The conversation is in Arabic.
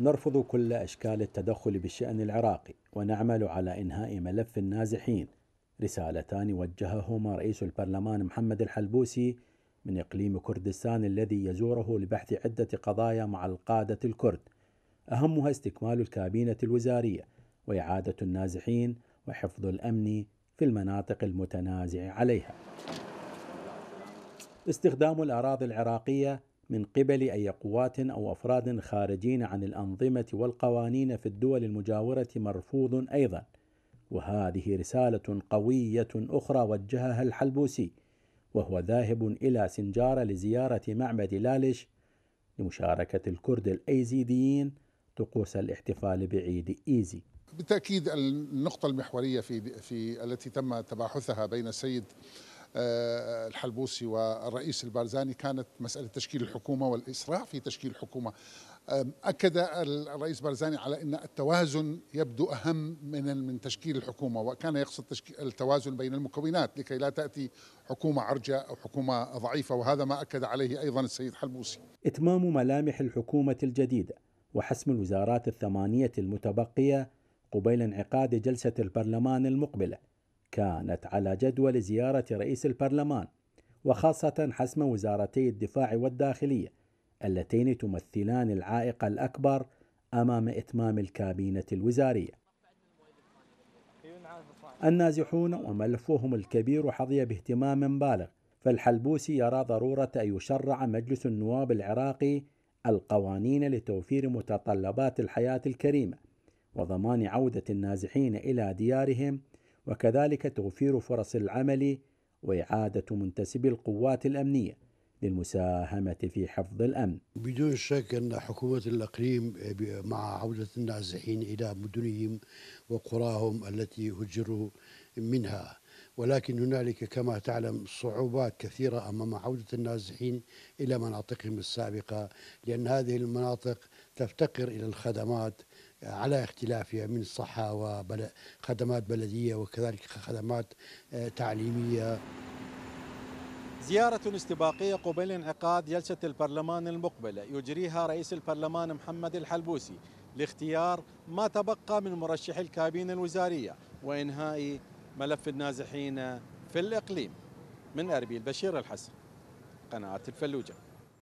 نرفض كل اشكال التدخل بالشان العراقي ونعمل على انهاء ملف النازحين رسالتان وجههما رئيس البرلمان محمد الحلبوسي من اقليم كردستان الذي يزوره لبحث عده قضايا مع القاده الكرد اهمها استكمال الكابينه الوزاريه واعاده النازحين وحفظ الامن في المناطق المتنازع عليها استخدام الاراضي العراقيه من قبل اي قوات او افراد خارجين عن الانظمه والقوانين في الدول المجاوره مرفوض ايضا وهذه رساله قويه اخرى وجهها الحلبوسي وهو ذاهب الى سنجاره لزياره معبد لالش لمشاركه الكرد الايزيديين طقوس الاحتفال بعيد ايزي بالتاكيد النقطه المحوريه في في التي تم تباحثها بين السيد آه، الحلبوسي والرئيس البارزاني كانت مسألة تشكيل الحكومة والإسراع في تشكيل الحكومة أكد الرئيس بارزاني على أن التوازن يبدو أهم من من تشكيل الحكومة وكان يقصد التوازن بين المكونات لكي لا تأتي حكومة عرجة أو حكومة ضعيفة وهذا ما أكد عليه أيضا السيد حلبوسي إتمام ملامح الحكومة الجديدة وحسم الوزارات الثمانية المتبقية قبيل انعقاد جلسة البرلمان المقبلة كانت على جدول زيارة رئيس البرلمان وخاصة حسم وزارتي الدفاع والداخلية اللتين تمثلان العائق الأكبر أمام إتمام الكابينة الوزارية النازحون وملفهم الكبير حظي باهتمام بالغ فالحلبوسي يرى ضرورة أن يشرع مجلس النواب العراقي القوانين لتوفير متطلبات الحياة الكريمة وضمان عودة النازحين إلى ديارهم وكذلك توفير فرص العمل وإعادة منتسبي القوات الأمنية للمساهمة في حفظ الأمن بدون شك أن حكومة الأقليم آه، مع عودة النازحين إلى مدنهم وقراهم التي هجروا منها ولكن هنالك كما تعلم صعوبات كثيرة أمام عودة النازحين إلى مناطقهم السابقة لأن هذه المناطق تفتقر إلى الخدمات على اختلافها من الصحة وخدمات بلدية وكذلك خدمات آه، تعليمية زيارة استباقية قبيل انعقاد جلسة البرلمان المقبلة يجريها رئيس البرلمان محمد الحلبوسي لاختيار ما تبقى من مرشحي الكابينة الوزارية وإنهاء ملف النازحين في الإقليم من أربيل بشير الحسن قناة الفلوجة